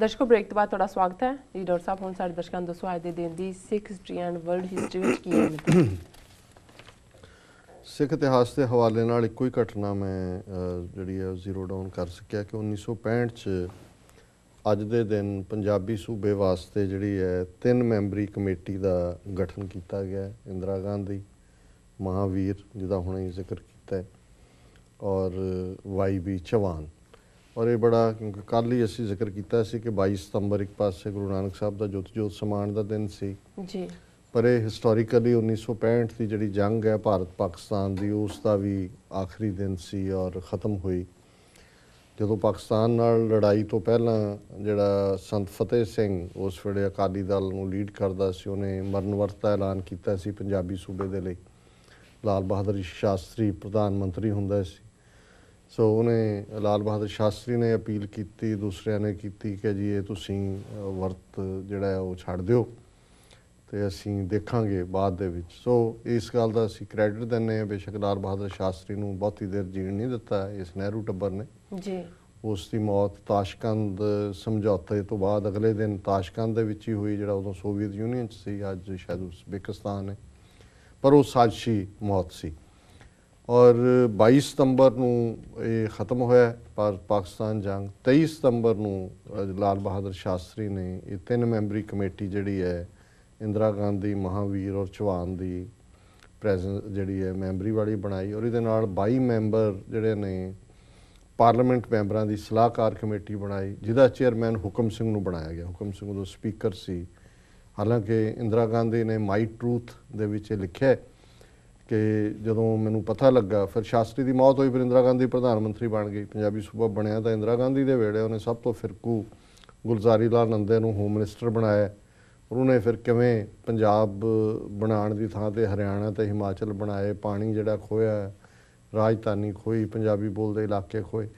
ਦਰਸ਼ਕੋ break ਤੋਂ ਬਾਅਦ ਤੁਹਾਡਾ ਸਵਾਗਤ ਹੈ ਜੀ ਡਾਕਟਰ ਸਾਹਿਬ ਹੁਣ ਸਾਡੇ ਦਰਸ਼ਕਾਂ ਨੂੰ ਦੱਸੋ ਅੱਜ ਦੇ ਦਿਨ ਦੀ Sikh history and world history ਵਿੱਚ ਕੀ ਹੈ ਸਿੱਖ ਇਤਿਹਾਸ ਦੇ ਹਵਾਲੇ ਨਾਲ ਇੱਕੋ ਹੀ ਘਟਨਾ ਮੈਂ ਜਿਹੜੀ ਹੈ ਜ਼ੀਰੋ ਡਾਊਨ ਕਰ ਸਕਿਆ ਕਿ 1965 ਚ ਅੱਜ ਦੇ ਦਿਨ ਪੰਜਾਬੀ ਸੂਬੇ ਵਾਸਤੇ ਜਿਹੜੀ ਹੈ ਤਿੰਨ ਮੈਂਬਰੀ ਕਮੇਟੀ ਦਾ ਗਠਨ ਕੀਤਾ ਗਿਆ ਇੰਦਰਾ ਗਾਂਧੀ ਮਹਾਵੀਰ ਜਿਹਦਾ ਹੁਣੇ ਜ਼ਿਕਰ ਕੀਤਾ ਹੈ ਔਰ ਵਾਈ ਬੀ ਚਵਾਨ ਔਰ ਇਹ ਬੜਾ ਕਿਉਂਕਿ ਕੱਲ ਹੀ ਅਸੀਂ ਜ਼ਿਕਰ ਕੀਤਾ ਸੀ ਕਿ 22 ਸਤੰਬਰ ਇੱਕ ਪਾਸੇ ਗੁਰੂ ਨਾਨਕ ਸਾਹਿਬ ਦਾ ਜੋਤ ਜੋਤ ਸਮਾਨ ਦਾ ਦਿਨ ਸੀ ਜੀ ਪਰ ਇਹ ਹਿਸਟੋਰੀਕਲੀ 1965 ਦੀ ਜਿਹੜੀ ਜੰਗ ਹੈ ਭਾਰਤ ਪਾਕਿਸਤਾਨ ਦੀ ਉਸ ਦਾ ਵੀ ਆਖਰੀ ਦਿਨ ਸੀ ਔਰ ਖਤਮ ਹੋਈ ਜਦੋਂ ਪਾਕਿਸਤਾਨ ਨਾਲ ਲੜਾਈ ਤੋਂ ਪਹਿਲਾਂ ਜਿਹੜਾ ਸੰਤ ਫਤਿਹ ਸਿੰਘ ਉਸ ਵੇਲੇ ਅਕਾਲੀ ਦਲ ਨੂੰ ਲੀਡ ਕਰਦਾ ਸੀ ਉਹਨੇ ਮਰਨ ਵਰਤ ਦਾ ਐਲਾਨ ਕੀਤਾ ਸੀ ਪੰਜਾਬੀ ਸੂਬੇ ਦੇ ਲਈ ਲਾਲ ਬਹਾਦਰ ਸ਼ਾਸਤਰੀ ਪ੍ਰਧਾਨ ਮੰਤਰੀ ਹੁੰਦਾ ਸੀ ਸੋ ਉਹਨੇ ਲਾਲ ਬਹਾਦਰ ਸ਼ਾਸਤਰੀ ਨੇ ਅਪੀਲ ਕੀਤੀ ਦੂਸਰਿਆਂ ਨੇ ਕੀਤੀ ਕਿ ਜੀ ਇਹ ਤੁਸੀਂ ਵਰਤ ਜਿਹੜਾ ਹੈ ਉਹ ਛੱਡ ਦਿਓ ਤੇ ਅਸੀਂ ਦੇਖਾਂਗੇ ਬਾਅਦ ਦੇ ਵਿੱਚ ਸੋ ਇਸ ਗੱਲ ਦਾ ਅਸੀਂ ਕ੍ਰੈਡਿਟ ਦਿੰਨੇ ਆ ਬੇਸ਼ੱਕ ਲਾਲ ਬਹਾਦਰ ਸ਼ਾਸਤਰੀ ਨੂੰ ਬਹੁਤੀ ਦੇਰ ਜੀਣ ਨਹੀਂ ਦਿੱਤਾ ਇਸ ਨਹਿਰੂ ਟੱਬਰ ਨੇ ਜੀ ਉਸ ਦੀ ਮੌਤ ਤਾਸ਼ਕੰਦ ਸਮਝੌਤੇ ਤੋਂ ਬਾਅਦ ਅਗਲੇ ਦਿਨ ਤਾਸ਼ਕੰਦ ਦੇ ਵਿੱਚ ਹੀ ਹੋਈ ਜਿਹੜਾ ਉਦੋਂ ਸੋਵੀਅਤ ਯੂਨੀਅਨ ਚ ਸੀ ਅੱਜ ਸ਼ਾਇਦ ਉਜ਼ਬੇਕਿਸਤਾਨ ਹੈ ਪਰ ਉਹ ਸਾਜ਼ਸ਼ੀ ਮੌਤ ਸੀ ਔਰ 22 ਸਤੰਬਰ ਨੂੰ ਇਹ ਖਤਮ ਹੋਇਆ ਪਰ ਪਾਕਿਸਤਾਨ ਜੰਗ 23 ਸਤੰਬਰ ਨੂੰ ਲਾਲ ਬਹਾਦਰ ਸ਼ਾਸਤਰੀ ਨੇ ਇਹ ਤਿੰਨ ਮੈਂਬਰੀ ਕਮੇਟੀ ਜਿਹੜੀ ਹੈ ਇੰਦਰਾ ਗਾਂਧੀ ਮਹਾਵੀਰ ਔਰ ਚਵਾਨ ਦੀ ਪ੍ਰੈਜ਼ੈਂਸ ਜਿਹੜੀ ਹੈ ਮੈਂਬਰੀ ਵਾਲੀ ਬਣਾਈ ਔਰ ਇਹਦੇ ਨਾਲ 22 ਮੈਂਬਰ ਜਿਹੜੇ ਨੇ ਪਾਰਲੀਮੈਂਟ ਮੈਂਬਰਾਂ ਦੀ ਸਲਾਹਕਾਰ ਕਮੇਟੀ ਬਣਾਈ ਜਿਹਦਾ ਚੇਅਰਮੈਨ ਹੁਕਮ ਸਿੰਘ ਨੂੰ ਬਣਾਇਆ ਗਿਆ ਹੁਕਮ ਸਿੰਘ ਉਹ ਸਪੀਕਰ ਸੀ ਹਾਲਾਂਕਿ ਇੰਦਰਾ ਗਾਂਧੀ ਨੇ ਮਾਈ ਟਰੂਥ ਦੇ ਵਿੱਚ ਲਿਖਿਆ ਕਿ ਜਦੋਂ ਮੈਨੂੰ ਪਤਾ ਲੱਗਾ ਫਿਰ ਸ਼ਾਸਤਰੀ ਦੀ ਮੌਤ ਹੋਈ ਫਿਰ ਇੰਦਰਾ ਗਾਂਧੀ ਪ੍ਰਧਾਨ ਮੰਤਰੀ ਬਣ ਗਈ ਪੰਜਾਬੀ ਸੂਬਾ ਬਣਿਆ ਤਾਂ ਇੰਦਰਾ ਗਾਂਧੀ ਦੇ ਵੇਲੇ ਉਹਨੇ ਸਭ ਤੋਂ ਫਿਰਕੂ ਗੁਲਜ਼ਾਰੀ ਲਾਲ ਨੰਦੇ ਨੂੰ ਹੋਮ ਮਿਨਿਸਟਰ ਬਣਾਇਆ ਉਹਨੇ ਫਿਰ ਕਿਵੇਂ ਪੰਜਾਬ ਬਣਾਉਣ ਦੀ ਥਾਂ ਤੇ ਹਰਿਆਣਾ ਤੇ ਹਿਮਾਚਲ ਬਣਾਏ ਪਾਣੀ ਜਿਹੜਾ ਖੋਇਆ ਰਾਜਧਾਨੀ ਖੋਈ ਪੰਜਾਬੀ ਬੋਲਦੇ ਇਲਾਕੇ ਖੋਏ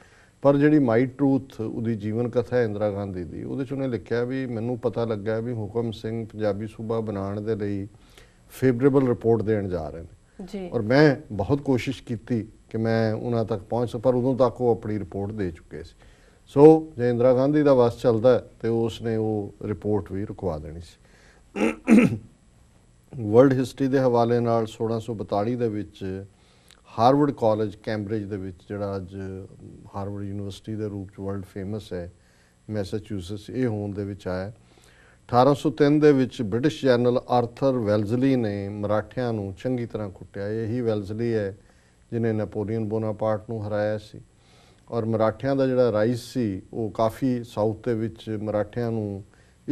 ਪਰ ਜਿਹੜੀ ਮਾਈ ਟਰੂਥ ਉਹਦੀ ਜੀਵਨ ਕਥਾ ਹੈ ਇੰਦਰਾ ਗਾਂਧੀ ਦੀ ਉਹਦੇ ਚ ਉਹਨੇ ਲਿਖਿਆ ਵੀ ਮੈਨੂੰ ਪਤਾ ਲੱਗਾ ਵੀ ਹੁਕਮ ਸਿੰਘ ਪੰਜਾਬੀ ਸੂਬਾ ਬਣਾਉਣ ਦੇ ਲਈ ਫੇਵਰੇਬਲ ਰਿਪੋਰਟ ਦੇਣ ਜਾ ਰਹੇ ਨੇ ਜੀ ਔਰ ਮੈਂ ਬਹੁਤ ਕੋਸ਼ਿਸ਼ ਕੀਤੀ ਕਿ ਮੈਂ ਉਹਨਾਂ ਤੱਕ ਪਹੁੰਚ ਸਕਾਂ ਪਰ ਉਦੋਂ ਤੱਕ ਉਹ ਆਪਣੀ ਰਿਪੋਰਟ ਦੇ ਚੁੱਕੇ ਸੀ ਸੋ ਜੇ ਇੰਦਰਾ ਗਾਂਧੀ ਦਾ ਵਾਸ ਚੱਲਦਾ ਤੇ ਉਸ ਨੇ ਉਹ ਰਿਪੋਰਟ ਵੀ ਰੁਕਵਾ ਦੇਣੀ ਸੀ ਵਰਲਡ ਹਿਸਟਰੀ ਦੇ ਹਵਾਲੇ ਨਾਲ 1642 ਦੇ ਵਿੱਚ ਹਾਰਵਰਡ ਕਾਲਜ ਕੈਂਬਰਿਜ ਦੇ ਵਿੱਚ ਜਿਹੜਾ ਅੱਜ ਹਾਰਵਰਡ ਯੂਨੀਵਰਸਿਟੀ ਦੇ ਰੂਪ ਚ ਵਰਲਡ ਫੇਮਸ ਹੈ ਮੈਸਾਚੂਸੈਟਸ ਇਹ ਹੋਣ ਦੇ ਵਿੱਚ ਆਇਆ 1803 ਦੇ ਵਿੱਚ ਬ੍ਰਿਟਿਸ਼ ਜਨਰਲ ਆਰਥਰ ਵੈਲਜ਼ਲੀ ਨੇ ਮਰਾਠਿਆਂ ਨੂੰ ਚੰਗੀ ਤਰ੍ਹਾਂ ਕੁੱਟਿਆ ਇਹੀ ਵੈਲਜ਼ਲੀ ਹੈ ਜਿਨੇ ਨੈਪੋਲੀਅਨ ਬੋਨਾਪਾਰਟ ਨੂੰ ਹਰਾਇਆ ਸੀ ਔਰ ਮਰਾਠਿਆਂ ਦਾ ਜਿਹੜਾ ਰਾਈਜ਼ ਸੀ ਉਹ ਕਾਫੀ ਸਾਊਥ ਦੇ ਵਿੱਚ ਮਰਾਠਿਆਂ ਨੂੰ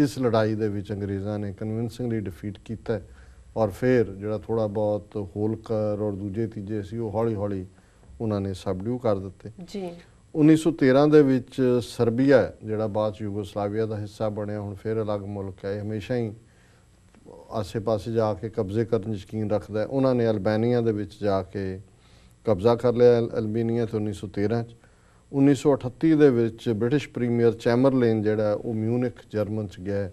ਇਸ ਲੜਾਈ ਦੇ ਵਿੱਚ ਅੰਗਰੇਜ਼ਾਂ ਨੇ ਕਨਵਿੰਸਿੰਗਲੀ ਡਿਫੀਟ ਕੀਤਾ ਔਰ ਫਿਰ ਜਿਹੜਾ ਥੋੜਾ ਬਹੁਤ ਹੋਲਕਰ ਔਰ ਦੂਜੇ ਤੀਜੇ ਸੀ ਉਹ ਹੌਲੀ-ਹੌਲੀ ਉਹਨਾਂ ਨੇ ਸਬਡਿਊ ਕਰ ਦਿੱਤੇ ਜੀ 1913 ਦੇ ਵਿੱਚ ਸਰਬੀਆ ਜਿਹੜਾ ਬਾਅਦ ਯੂਗੋਸਲਾਵੀਆ ਦਾ ਹਿੱਸਾ ਬਣਿਆ ਹੁਣ ਫਿਰ ਅਲੱਗ ਮੁਲਕ ਹੈ ਹਮੇਸ਼ਾ ਹੀ ਆਸੇ-ਪਾਸੇ ਜਾ ਕੇ ਕਬਜ਼ੇ ਕਰਨ ਦੀ ਯਕੀਨ ਰੱਖਦਾ ਹੈ ਉਹਨਾਂ ਨੇ ਅਲਬਾਨੀਆ ਦੇ ਵਿੱਚ ਜਾ ਕੇ ਕਬਜ਼ਾ ਕਰ ਲਿਆ ਅਲਬਾਨੀਆ ਤੋਂ 1913 ਚ 1938 ਦੇ ਵਿੱਚ ਬ੍ਰਿਟਿਸ਼ ਪ੍ਰੀਮੀਅਰ ਚੈਮਰਲੇਨ ਜਿਹੜਾ ਉਹ ਮਿਊਨਿਕ ਜਰਮਨ ਚ ਗਿਆ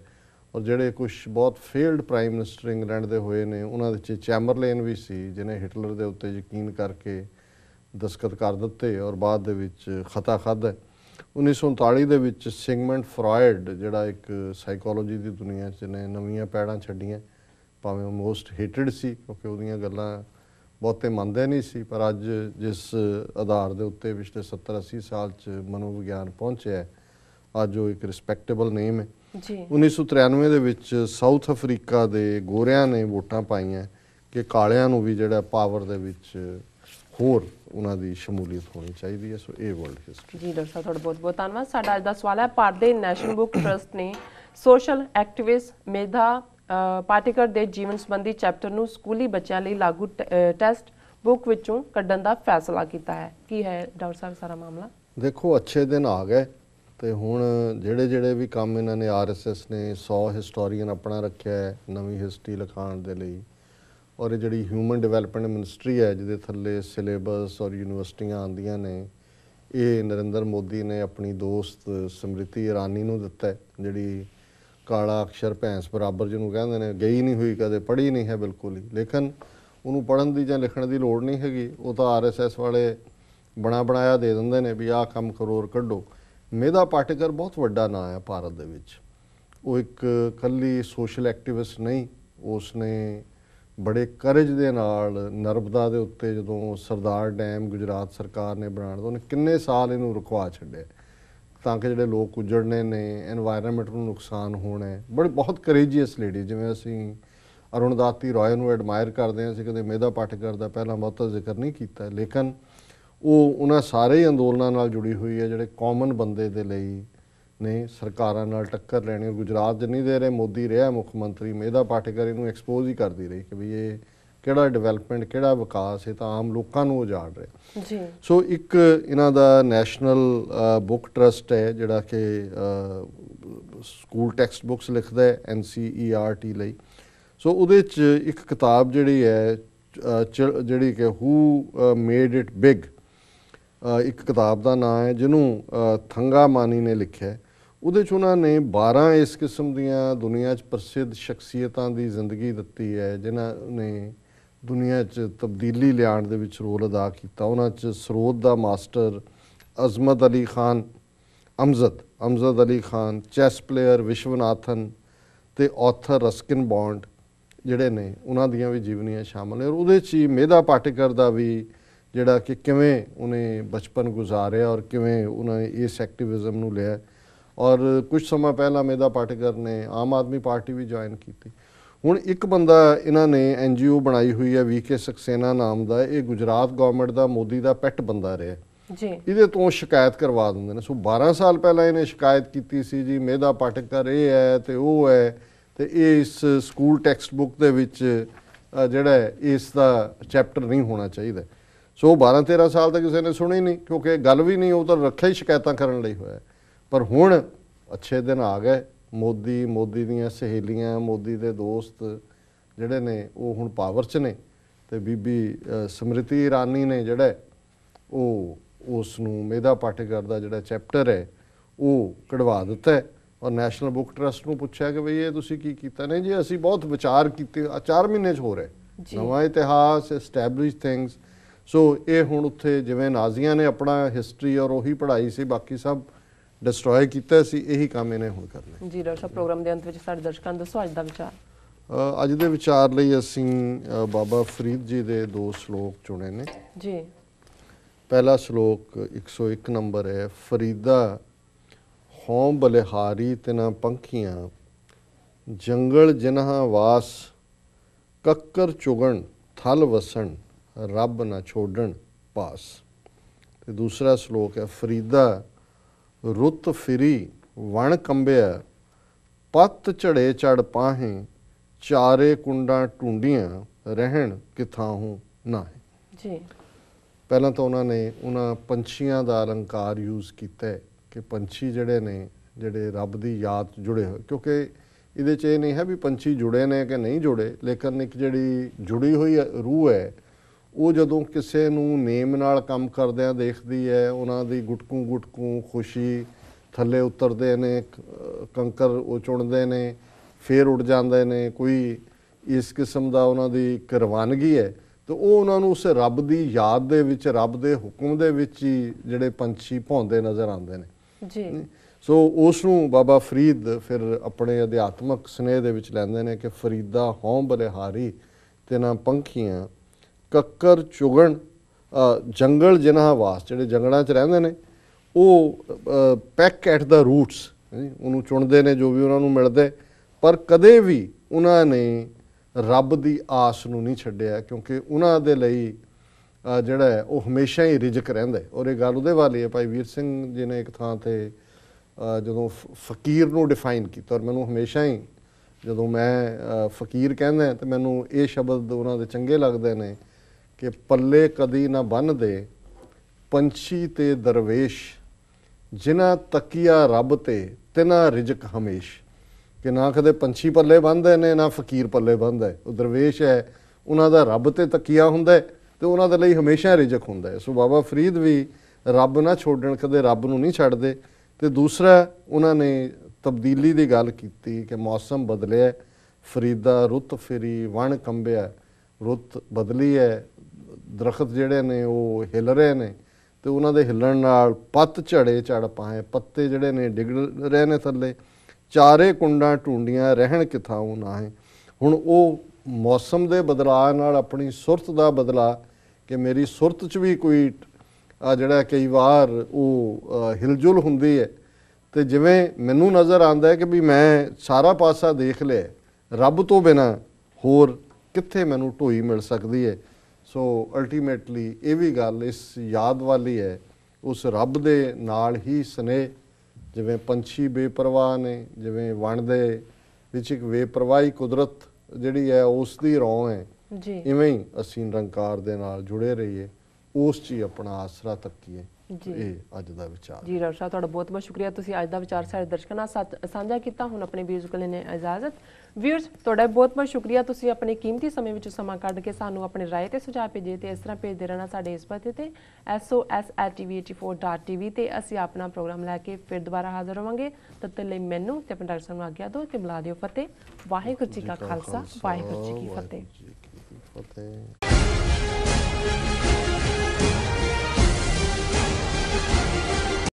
ਔਰ ਜਿਹੜੇ ਕੁਝ ਬਹੁਤ ਫੇਲਡ ਪ੍ਰਾਈਮ ਮਿਨਿਸਟਰ ਇੰਗਲੈਂਡ ਦੇ ਹੋਏ ਨੇ ਉਹਨਾਂ ਦੇ ਚ ਚੈਮਰਲੇਨ ਵੀ ਸੀ ਜਿਨੇ ਹਿਟਲਰ ਦੇ ਉੱਤੇ ਯਕੀਨ ਕਰਕੇ ਦਸਖਤ ਕਰ ਦਿੱਤੇ ਔਰ ਬਾਅਦ ਦੇ ਵਿੱਚ ਖਤਾ ਖਦ 1939 ਦੇ ਵਿੱਚ ਸਿਗਮੰਡ ਫਰਾਇਡ ਜਿਹੜਾ ਇੱਕ ਸਾਈਕੋਲੋਜੀ ਦੀ ਦੁਨੀਆ 'ਚ ਨੇ ਨਵੀਆਂ ਪੈੜਾਂ ਛੱਡੀਆਂ ਭਾਵੇਂ ਮੋਸਟ ਹੇਟਡ ਸੀ ਕਿਉਂਕਿ ਉਹਦੀਆਂ ਗੱਲਾਂ ਬਹੁਤੇ ਮੰਨਦੇ ਨਹੀਂ ਸੀ ਪਰ ਅੱਜ ਜਿਸ ਆਧਾਰ ਦੇ ਉੱਤੇ ਪਿਛਲੇ 70 80 ਸਾਲ 'ਚ ਮਨੋਵਿਗਿਆਨ ਪਹੁੰਚਿਆ ਅੱਜ ਉਹ ਇੱਕ ਰਿਸਪੈਕਟੇਬਲ ਨੇਮ ਹੈ ਜੀ 1993 ਦੇ ਵਿੱਚ ਸਾਊਥ ਅਫਰੀਕਾ ਦੇ ਗੋਰਿਆਂ ਨੇ ਵੋਟਾਂ ਪਾਈਆਂ ਕਿ ਕਾਲਿਆਂ ਨੂੰ ਵੀ ਜਿਹੜਾ ਪਾਵਰ ਦੇ ਵਿੱਚ ਹੋਰ ਉਹਨਾਂ ਦੀ ਸ਼ਮੂਲੀਅਤ ਹੋਣੀ ਚਾਹੀਦੀ ਹੈ ਸੋ ਇਹ ਵਰਲਡ ਹਿਸਟਰੀ ਜੀ ਡਾਕਟਰ ਸਾਹਿਬ ਤੁਹਾਡਾ ਬਹੁਤ ਬਹੁਤ ਧੰਨਵਾਦ ਸਾਡਾ ਅੱਜ ਦਾ ਸਵਾਲ ਹੈ ਭਾਰਤ ਦੇ ਨੈਸ਼ਨਲ ਬੁੱਕ ਟਰਸਟ ਨੇ ਸੋਸ਼ਲ ਐਕਟਿਵਿਸਟ ਮੇਧਾ ਪਾਟਿਕਰ ਦੇ ਜੀਵਨ ਸੰਬੰਧੀ ਚੈਪਟਰ ਨੂੰ ਸਕੂਲੀ ਬੱਚਿਆਂ ਲਈ ਲਾਗੂ ਟੈਸਟ ਬੁੱਕ ਵਿੱਚੋਂ ਕੱਢਣ ਦਾ ਫੈਸਲਾ ਕੀਤਾ ਹੈ ਕੀ ਹੈ ਡਾਕਟਰ ਸਾਹਿਬ ਸਾਰਾ ਮਾਮਲਾ ਦੇਖੋ ਅੱਛੇ ਦਿਨ ਆ ਗਏ ਤੇ ਹੁਣ ਜਿਹੜੇ ਜਿਹੜੇ ਵੀ ਕੰਮ ਇਹਨਾਂ ਨੇ ਆਰਐਸਐਸ ਨੇ 100 ਹਿਸਟੋਰੀਅਨ ਆਪਣਾ ਰੱਖਿਆ ਹੈ ਨਵੀਂ ਹਿਸਟਰੀ ਲਿਖਾਉਣ ਦੇ ਲਈ ਔਰ ਇਹ ਜਿਹੜੀ ਹਿਊਮਨ ਡਿਵੈਲਪਮੈਂਟ ਮਿਨਿਸਟਰੀ ਹੈ ਜਿਹਦੇ ਥੱਲੇ ਸਿਲੇਬਸ ਔਰ ਯੂਨੀਵਰਸਿਟੀਆਂ ਆਉਂਦੀਆਂ ਨੇ ਇਹ ਨਰਿੰਦਰ ਮੋਦੀ ਨੇ ਆਪਣੀ ਦੋਸਤ ਸਮ੍ਰਿਤੀ ਇਰਾਨੀ ਨੂੰ ਦਿੱਤਾ ਜਿਹੜੀ ਕਾਲਾ ਅਕਸ਼ਰ ਭੈਂਸ ਬਰਾਬਰ ਜਿਹਨੂੰ ਕਹਿੰਦੇ ਨੇ ਗਈ ਨਹੀਂ ਹੋਈ ਕਦੇ ਪੜ੍ਹੀ ਨਹੀਂ ਹੈ ਬਿਲਕੁਲ ਹੀ ਲੇਕਿਨ ਉਹਨੂੰ ਪੜ੍ਹਨ ਦੀ ਜਾਂ ਲਿਖਣ ਦੀ ਲੋੜ ਨਹੀਂ ਹੈਗੀ ਉਹ ਤਾਂ ਆਰਐਸਐਸ ਵਾਲੇ ਬਣਾ ਬਣਾਇਆ ਦੇ ਦਿੰਦੇ ਨੇ ਵੀ ਆਹ ਕੰਮ ਕਰੋਰ ਕੱਢੋ ਮੇਦਾ ਪਾਟੇਕਰ ਬਹੁਤ ਵੱਡਾ ਨਾਮ ਹੈ ਭਾਰਤ ਦੇ ਵਿੱਚ ਉਹ ਇੱਕ ਕੱਲੀ ਸੋਸ਼ਲ ਐਕਟਿਵਿਸਟ ਨਹੀਂ ਉਸਨੇ ਬੜੇ ਕਰਜ ਦੇ ਨਾਲ ਨਰਬਦਾ ਦੇ ਉੱਤੇ ਜਦੋਂ ਸਰਦਾਰ ਡੈਮ ਗੁਜਰਾਤ ਸਰਕਾਰ ਨੇ ਬਣਾਉਣ ਤੋਂ ਉਹਨੇ ਕਿੰਨੇ ਸਾਲ ਇਹਨੂੰ ਰੁਕਵਾ ਛੱਡਿਆ ਤਾਂ ਕਿ ਜਿਹੜੇ ਲੋਕ ਉਜੜਨੇ ਨੇ এনवायरमेंट ਨੂੰ ਨੁਕਸਾਨ ਹੋਣਾ ਹੈ ਬੜੇ ਬਹੁਤ ਕਰੇਜੀਅਸ ਲੇਡੀ ਜਿਵੇਂ ਅਸੀਂ ਅਰੁਣ ਦਾਤੀ ਰਾਏ ਨੂੰ ਐਡਮਾਇਰ ਕਰਦੇ ਹਾਂ ਅਸੀਂ ਕਦੇ ਮੇਦਾ ਪਾਠ ਕਰਦਾ ਪਹਿਲਾਂ ਬਹੁਤਾ ਜ਼ਿਕਰ ਨਹੀਂ ਕੀਤਾ ਲੇਕਿਨ ਉਹ ਉਹਨਾਂ ਸਾਰੇ ਅੰਦੋਲਨਾਂ ਨਾਲ ਜੁੜੀ ਹੋਈ ਹੈ ਜਿਹੜੇ ਕਾਮਨ ਬੰਦੇ ਦੇ ਲਈ ਨੇ ਸਰਕਾਰਾਂ ਨਾਲ ਟੱਕਰ ਲੈਣੀ ਗੁਜਰਾਤ ਜਿੰਨੀ ਦੇ ਰਹੇ ਮੋਦੀ ਰਿਹਾ ਮੁੱਖ ਮੰਤਰੀ ਮੇਦਾ ਪਾਟੇਕਰ ਇਹਨੂੰ ਐਕਸਪੋਜ਼ ਹੀ ਕਰਦੀ ਰਹੀ ਕਿ ਵੀ ਇਹ ਕਿਹੜਾ ਡਿਵੈਲਪਮੈਂਟ ਕਿਹੜਾ ਵਿਕਾਸ ਇਹ ਤਾਂ ਆਮ ਲੋਕਾਂ ਨੂੰ ਉਜਾੜ ਰਿਹਾ ਜੀ ਸੋ ਇੱਕ ਇਹਨਾਂ ਦਾ ਨੈਸ਼ਨਲ ਬੁੱਕ ਟਰਸਟ ਹੈ ਜਿਹੜਾ ਕਿ ਸਕੂਲ ਟੈਕਸਟ ਬੁੱਕਸ ਲਿਖਦਾ ਹੈ ਐਨਸੀਈਆਰਟੀ e ਲਈ ਸੋ ਉਹਦੇ ਚ ਇੱਕ ਕਿਤਾਬ ਜਿਹੜੀ ਹੈ ਜਿਹੜੀ ਕਿ ਹੂ ਮੇਡ ਇਟ ਬਿਗ ਇੱਕ ਕਿਤਾਬ ਦਾ ਨਾਮ ਹੈ ਜਿਹਨੂੰ ਥੰਗਾ ਮਾਨੀ ਨੇ ਲਿਖਿਆ ਉਹਦੇ ਚ ਉਹਨਾਂ ਨੇ 12 ਇਸ ਕਿਸਮ ਦੀਆਂ ਦੁਨੀਆ 'ਚ ਪ੍ਰਸਿੱਧ ਸ਼ਖਸੀਅਤਾਂ ਦੀ ਜ਼ਿੰਦਗੀ ਦਿੱਤੀ ਹੈ ਜਿਨ੍ਹਾਂ ਨੇ ਦੁਨੀਆ 'ਚ ਤਬਦੀਲੀ ਲਿਆਉਣ ਦੇ ਵਿੱਚ ਰੋਲ ਅਦਾ ਕੀਤਾ ਉਹਨਾਂ 'ਚ ਸਰੋਤ ਦਾ master Azmat Ali Khan Amjad Amjad Ali Khan chess player Viswanathan ਤੇ ਆਥਰ ਰਸਕਿਨ ਬੌਂਡ ਜਿਹੜੇ ਨੇ ਉਹਨਾਂ ਦੀਆਂ ਵੀ ਜੀਵਨੀਆਂ ਸ਼ਾਮਲ ਨੇ ਔਰ ਉਹਦੇ 'ਚ ਮੇਦਾ ਮੇਧਾ ਪਾਟੇਕਰ ਦਾ ਵੀ ਜਿਹੜਾ ਕਿ ਕਿਵੇਂ ਉਹਨੇ ਬਚਪਨ ਗੁਜ਼ਾਰਿਆ ਔਰ ਕਿਵੇਂ ਉਹਨਾਂ ਨੇ ਇਸ ਐਕਟਿਵਿਜ਼ਮ ਨੂੰ ਲਿਆ ਔਰ ਕੁਝ ਸਮਾਂ ਪਹਿਲਾਂ ਮੇਦਾ ਪਾਟੇਕਰ ਨੇ ਆਮ ਆਦਮੀ ਪਾਰਟੀ ਵੀ ਜੁਆਇਨ ਕੀਤੀ ਹੁਣ ਇੱਕ ਬੰਦਾ ਇਹਨਾਂ ਨੇ ਐਨਜੀਓ ਬਣਾਈ ਹੋਈ ਹੈ ਵੀਕੇ ਸਕਸੇਨਾ ਨਾਮ ਦਾ ਇਹ ਗੁਜਰਾਤ ਗਵਰਨਮੈਂਟ ਦਾ ਮੋਦੀ ਦਾ ਪੈਟ ਬੰਦਾ ਰਿਹਾ ਜੀ ਇਹਦੇ ਤੋਂ ਸ਼ਿਕਾਇਤ ਕਰਵਾ ਦਿੰਦੇ ਨੇ ਸੋ 12 ਸਾਲ ਪਹਿਲਾਂ ਇਹਨੇ ਸ਼ਿਕਾਇਤ ਕੀਤੀ ਸੀ ਜੀ ਮੇਦਾ ਪਾਟੇਕਰ ਇਹ ਹੈ ਤੇ ਉਹ ਹੈ ਤੇ ਇਹ ਇਸ ਸਕੂਲ ਟੈਕਸਟ ਬੁੱਕ ਦੇ ਵਿੱਚ ਜਿਹੜਾ ਇਸ ਦਾ ਚੈਪਟਰ ਨਹੀਂ ਹੋਣਾ ਚਾਹੀਦਾ ਸੋ 12 13 ਸਾਲ ਤੱਕ ਕਿਸੇ ਨੇ ਸੁਣੀ ਨਹੀਂ ਕਿਉਂਕਿ ਗੱਲ ਵੀ ਨਹੀਂ ਉਹ ਤਾਂ ਰੱਖਿਆ ਹੀ ਸ਼ਿਕਾਇਤਾਂ ਕਰਨ ਲਈ ਹੋਇਆ ਪਰ ਹੁਣ ਅੱਛੇ ਦਿਨ ਆ ਗਏ ਮੋਦੀ ਮੋਦੀ ਦੀਆਂ ਸਹੇਲੀਆਂ ਮੋਦੀ ਦੇ ਦੋਸਤ ਜਿਹੜੇ ਨੇ ਉਹ ਹੁਣ ਪਾਵਰ 'ਚ ਨੇ ਤੇ ਬੀਬੀ ਸਮ੍ਰਿਤੀ ਇਰਾਨੀ ਨੇ ਜਿਹੜਾ ਉਹ ਉਸ ਨੂੰ ਮੇਦਾ ਪਾਟੇਕਰ ਦਾ ਜਿਹੜਾ ਚੈਪਟਰ ਹੈ ਉਹ ਕਢਵਾ ਦਿੱਤਾ ਔਰ ਨੈਸ਼ਨਲ ਬੁੱਕ ਟਰਸਟ ਨੂੰ ਪੁੱਛਿਆ ਕਿ ਭਈ ਇਹ ਤੁਸੀਂ ਕੀ ਕੀਤਾ ਨੇ ਜੀ ਅਸੀਂ ਬਹੁਤ ਵਿਚਾਰ ਕੀਤੇ ਆ 4 ਮਹੀਨੇ 'ਚ ਹੋ ਰਿਹਾ ਨਵਾਂ ਇਤਿਹਾਸ ਐਸਟੈਬਲਿਸ਼ ਥਿੰਗਸ ਸੋ ਇਹ ਹੁਣ ਉੱਥੇ ਜਿਵੇਂ ਨਾਜ਼ੀਆਂ ਨੇ ਆਪਣਾ ਹਿਸਟਰੀ ਔਰ ਉਹੀ ਪੜ੍ਹਾਈ ਸੀ ਬਾਕੀ ਸਭ ਡਿਸਟਰੋਏ ਕੀਤਾ ਸੀ ਇਹੀ ਕੰਮ ਇਹਨੇ ਹੁਣ ਕਰਨਾ ਜੀ ਡਾਕਟਰ ਸਾਹਿਬ ਪ੍ਰੋਗਰਾਮ ਦੇ ਅੰਤ ਵਿੱਚ ਸਾਡੇ ਦਰਸ਼ਕਾਂ ਨੂੰ ਦੱਸੋ ਅੱਜ ਦਾ ਵਿਚਾਰ ਅੱਜ ਦੇ ਵਿਚਾਰ ਲਈ ਅਸੀਂ ਬਾਬਾ ਫਰੀਦ ਜੀ ਦੇ ਦੋ ਸ਼ਲੋਕ ਚੁਣੇ ਨੇ ਜੀ ਪਹਿਲਾ ਸ਼ਲੋਕ 101 ਨੰਬਰ ਹੈ ਫਰੀਦਾ ਹੋਂ ਬਲਿਹਾਰੀ ਤਿਨਾ ਪੰਖੀਆਂ ਜੰਗਲ ਜਿਨਹਾ ਵਾਸ ਕੱਕਰ ਚੁਗਣ ਥਲ ਵਸਣ ਰੱਬ ਨਾ ਛੋੜਣ ਪਾਸ ਤੇ ਦੂਸਰਾ ਸ਼ਲੋਕ ਹੈ ਫਰੀਦਾ ਰੁੱਤ ਫਿਰੀ ਵਣ ਕੰਬਿਆ ਪੱਤ ਝੜੇ ਚੜ ਪਾਹੇ ਚਾਰੇ ਕੁੰਡਾਂ ਟੁੰਡੀਆਂ ਰਹਿਣ ਕਿਥਾਹੂ ਨਾਹੀ ਜੀ ਪਹਿਲਾਂ ਤਾਂ ਉਹਨਾਂ ਨੇ ਉਹਨਾਂ ਪੰਛੀਆਂ ਦਾ ਅਲੰਕਾਰ ਯੂਜ਼ ਕੀਤਾ ਕਿ ਪੰਛੀ ਜਿਹੜੇ ਨੇ ਜਿਹੜੇ ਰੱਬ ਦੀ ਯਾਦ ਜੁੜੇ ਹੋਏ ਕਿਉਂਕਿ ਇਹਦੇ 'ਚ ਇਹ ਨਹੀਂ ਹੈ ਵੀ ਪੰਛੀ ਜੁੜੇ ਨੇ ਕਿ ਨਹੀਂ ਜੁੜੇ ਲੇਕਿਨ ਇੱਕ ਜਿਹੜੀ ਜੁੜੀ ਹੋਈ ਰੂਹ ਹੈ ਉਹ ਜਦੋਂ ਕਿਸੇ ਨੂੰ ਨੇਮ ਨਾਲ ਕੰਮ ਕਰਦਿਆਂ ਦੇਖਦੀ ਹੈ ਉਹਨਾਂ ਦੀ ਗੁਟਕੂ ਗੁਟਕੂ ਖੁਸ਼ੀ ਥੱਲੇ ਉਤਰਦੇ ਨੇ ਕੰਕਰ ਉਹ ਚੁਣਦੇ ਨੇ ਫੇਰ ਉੱਡ ਜਾਂਦੇ ਨੇ ਕੋਈ ਇਸ ਕਿਸਮ ਦਾ ਉਹਨਾਂ ਦੀ ਕਰਵਾਨਗੀ ਹੈ ਤੇ ਉਹ ਉਹਨਾਂ ਨੂੰ ਉਸ ਰੱਬ ਦੀ ਯਾਦ ਦੇ ਵਿੱਚ ਰੱਬ ਦੇ ਹੁਕਮ ਦੇ ਵਿੱਚ ਹੀ ਜਿਹੜੇ ਪੰਛੀ ਭੌਂਦੇ ਨਜ਼ਰ ਆਉਂਦੇ ਨੇ ਜੀ ਸੋ ਉਸ ਨੂੰ ਬਾਬਾ ਫਰੀਦ ਫਿਰ ਆਪਣੇ ਅਧਿਆਤਮਕ ਸਨੇਹ ਦੇ ਵਿੱਚ ਲੈਂਦੇ ਨੇ ਕਿ ਫਰੀਦਾ ਹੋਂ ਬਲਿਹਾਰੀ ਤੇ ਨਾ ਪੰਖੀਆਂ ਕੱਕਰ ਚੁਗਣ ਜੰਗਲ ਜਿਨ੍ਹਾਂ ਵਾਸ ਜਿਹੜੇ ਜੰਗਲਾਂ 'ਚ ਰਹਿੰਦੇ ਨੇ ਉਹ ਪੈਕ ਐਟ ਦਾ ਰੂਟਸ ਉਹਨੂੰ ਚੁਣਦੇ ਨੇ ਜੋ ਵੀ ਉਹਨਾਂ ਨੂੰ ਮਿਲਦੇ ਪਰ ਕਦੇ ਵੀ ਉਹਨਾਂ ਨੇ ਰੱਬ ਦੀ ਆਸ ਨੂੰ ਨਹੀਂ ਛੱਡਿਆ ਕਿਉਂਕਿ ਉਹਨਾਂ ਦੇ ਲਈ ਜਿਹੜਾ ਉਹ ਹਮੇਸ਼ਾ ਹੀ ਰਿਜਕ ਰਹਿੰਦਾ ਔਰ ਇਹ ਗੱਲ ਉਹਦੇ ਵਾਲੀ ਹੈ ਭਾਈ ਵੀਰ ਸਿੰਘ ਜੀ ਨੇ ਇੱਕ ਥਾਂ ਤੇ ਜਦੋਂ ਫਕੀਰ ਨੂੰ ਡਿਫਾਈਨ ਕੀਤਾ ਔਰ ਮੈਨੂੰ ਹਮੇਸ਼ਾ ਹੀ ਜਦੋਂ ਮੈਂ ਫਕੀਰ ਕਹਿੰਦਾ ਤੇ ਮੈਨੂੰ ਇਹ ਸ਼ਬਦ ਉਹਨਾਂ ਦੇ ਚੰਗੇ ਲੱਗਦੇ ਨੇ ਕਿ ਪੱਲੇ ਕਦੀ ਨਾ ਬੰਨਦੇ ਪੰਛੀ ਤੇ ਦਰਵੇਸ਼ ਜਿਨ੍ਹਾਂ ਤਕੀਆ ਰੱਬ ਤੇ ਤਿਨਾ ਰਿਜਕ ਹਮੇਸ਼ ਕਿ ਨਾ ਕਦੇ ਪੰਛੀ ਪੱਲੇ ਬੰਨਦੇ ਨੇ ਨਾ ਫਕੀਰ ਪੱਲੇ ਬੰਨਦਾ ਉਹ ਦਰਵੇਸ਼ ਹੈ ਉਹਨਾਂ ਦਾ ਰੱਬ ਤੇ ਤਕੀਆ ਹੁੰਦਾ ਤੇ ਉਹਨਾਂ ਦੇ ਲਈ ਹਮੇਸ਼ਾ ਰਿਜਕ ਹੁੰਦਾ ਸੋ ਬਾਬਾ ਫਰੀਦ ਵੀ ਰੱਬ ਨਾ ਛੋੜਣ ਕਦੇ ਰੱਬ ਨੂੰ ਨਹੀਂ ਛੱਡਦੇ ਤੇ ਦੂਸਰਾ ਉਹਨਾਂ ਨੇ ਤਬਦੀਲੀ ਦੀ ਗੱਲ ਕੀਤੀ ਕਿ ਮੌਸਮ ਬਦਲਿਆ ਫਰੀਦਾ ਰੁੱਤ ਫਰੀ ਵਣ ਕੰਬਿਆ ਰੁੱਤ ਬਦਲੀ ਹੈ ਦਰਖਤ ਜਿਹੜੇ ਨੇ ਉਹ ਹਿਲ ਰਹੇ ਨੇ ਤੇ ਉਹਨਾਂ ਦੇ ਹਿੱਲਣ ਨਾਲ ਪੱਤ ਝੜੇ ਝੜ ਪਾਏ ਪੱਤੇ ਜਿਹੜੇ ਨੇ ਡਿੱਗ ਰਹੇ ਨੇ ਥੱਲੇ ਚਾਰੇ ਕੁੰਡਾਂ ਟੁੰਡੀਆਂ ਰਹਿਣ ਕਿਥਾਉ ਨਾਹੀਂ ਹੁਣ ਉਹ ਮੌਸਮ ਦੇ ਬਦਲਾਅ ਨਾਲ ਆਪਣੀ ਸੁਰਤ ਦਾ ਬਦਲਾ ਕਿ ਮੇਰੀ ਸੁਰਤ 'ਚ ਵੀ ਕੋਈ ਆ ਜਿਹੜਾ ਕਈ ਵਾਰ ਉਹ ਹਿਲਜੁਲ ਹੁੰਦੀ ਹੈ ਤੇ ਜਿਵੇਂ ਮੈਨੂੰ ਨਜ਼ਰ ਆਉਂਦਾ ਹੈ ਕਿ ਵੀ ਮੈਂ ਸਾਰਾ ਪਾਸਾ ਦੇਖ ਲਿਆ ਰੱਬ ਤੋਂ ਬਿਨਾ ਹੋਰ ਕਿੱਥੇ ਮੈਨੂੰ ਢੋਈ ਮਿਲ ਸਕਦੀ ਹੈ ਸੋ ਅਲਟੀਮੇਟਲੀ ਇਹ ਵੀ ਗੱਲ ਇਸ ਯਾਦ ਵਾਲੀ ਹੈ ਉਸ ਰੱਬ ਦੇ ਨਾਲ ਹੀ ਸਨੇਹ ਜਿਵੇਂ ਪੰਛੀ ਬੇਪਰਵਾਹ ਨੇ ਜਿਵੇਂ ਵਣ ਦੇ ਵਿੱਚ ਇੱਕ ਬੇਪਰਵਾਹੀ ਕੁਦਰਤ ਜਿਹੜੀ ਹੈ ਉਸ ਦੀ ਰੌਂ ਹੈ ਜੀ ਇਵੇਂ ਹੀ ਅਸੀਂ ਰੰਕਾਰ ਦੇ ਨਾਲ ਜੁੜੇ ਰਹੀਏ ਉਸ 'ਚ ਹੀ ਆਪਣਾ ਆਸਰਾ ਤੱਕੀਏ ਜੀ ਅੱਜ ਦਾ ਵਿਚਾਰ ਜੀ ਰਵਿੰਦਰ ਸਾਹਿਬ ਤੁਹਾਡਾ ਬਹੁਤ ਬਹੁਤ ਸ਼ੁਕਰੀਆ ਤੁਸੀਂ ਅੱਜ ਦਾ ਵਿਚਾਰ ਸਾਡੇ ਦਰਸ਼ਕਾਂ ਨਾਲ ਸਾਂਝਾ ਕੀਤਾ ਹੁਣ ਆਪਣੇ ਵੀਰਸ ਕੋਲ ਨੇ ਇਜਾਜ਼ਤ ਵੀਰਸ ਤੁਹਾਡਾ ਬਹੁਤ ਬਹੁਤ ਸ਼ੁਕਰੀਆ ਤੁਸੀਂ ਆਪਣੇ ਕੀਮਤੀ ਸਮੇਂ ਵਿੱਚ ਸਮਾਂ ਕੱਢ ਕੇ ਸਾਨੂੰ ਆਪਣੇ ਰਾਏ ਤੇ ਸੁਝਾਅ ਭੇਜੇ ਤੇ ਇਸ ਤਰ੍ਹਾਂ ਭੇਜਦੇ ਰਹਿਣਾ ਸਾਡੇ ਇਸ ਪਤੇ ਤੇ sos@tv84.tv ਤੇ ਅਸੀਂ ਆਪਣਾ ਪ੍ਰੋਗਰਾਮ ਲੈ ਕੇ ਫਿਰ ਦੁਬਾਰਾ ਹਾਜ਼ਰ ਹੋਵਾਂਗੇ ਤਦ ਤੱਕ ਲਈ ਮੈਨੂੰ ਤੇ ਆਪਣੇ ਡਾਕਟਰ ਸਾਹਿਬ ਨੂੰ ਆਗਿਆ ਦਿਓ ਤੇ ਮਿਲਾ ਦਿਓ ਫਤਿਹ ਵਾਹਿਗੁਰੂ ਜੀ ਕਾ ਖਾਲਸਾ ਵਾਹਿਗੁਰੂ ਜੀ ਕੀ ਫਤਿਹ ਫਤਿਹ